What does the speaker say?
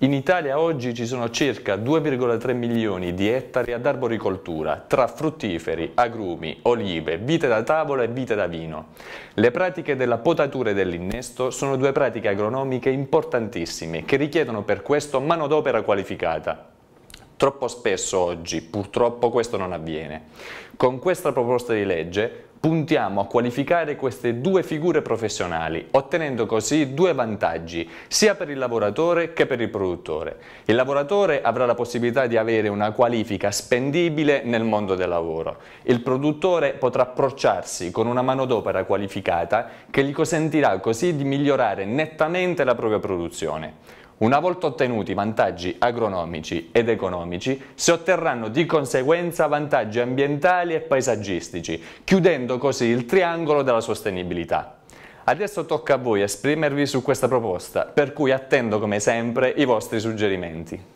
In Italia oggi ci sono circa 2,3 milioni di ettari ad arboricoltura, tra fruttiferi, agrumi, olive, vite da tavola e vite da vino. Le pratiche della potatura e dell'innesto sono due pratiche agronomiche importantissime che richiedono per questo manodopera qualificata. Troppo spesso oggi, purtroppo, questo non avviene. Con questa proposta di legge puntiamo a qualificare queste due figure professionali, ottenendo così due vantaggi, sia per il lavoratore che per il produttore. Il lavoratore avrà la possibilità di avere una qualifica spendibile nel mondo del lavoro. Il produttore potrà approcciarsi con una manodopera qualificata che gli consentirà così di migliorare nettamente la propria produzione. Una volta ottenuti vantaggi agronomici ed economici, si otterranno di conseguenza vantaggi ambientali e paesaggistici, chiudendo così il triangolo della sostenibilità. Adesso tocca a voi esprimervi su questa proposta, per cui attendo come sempre i vostri suggerimenti.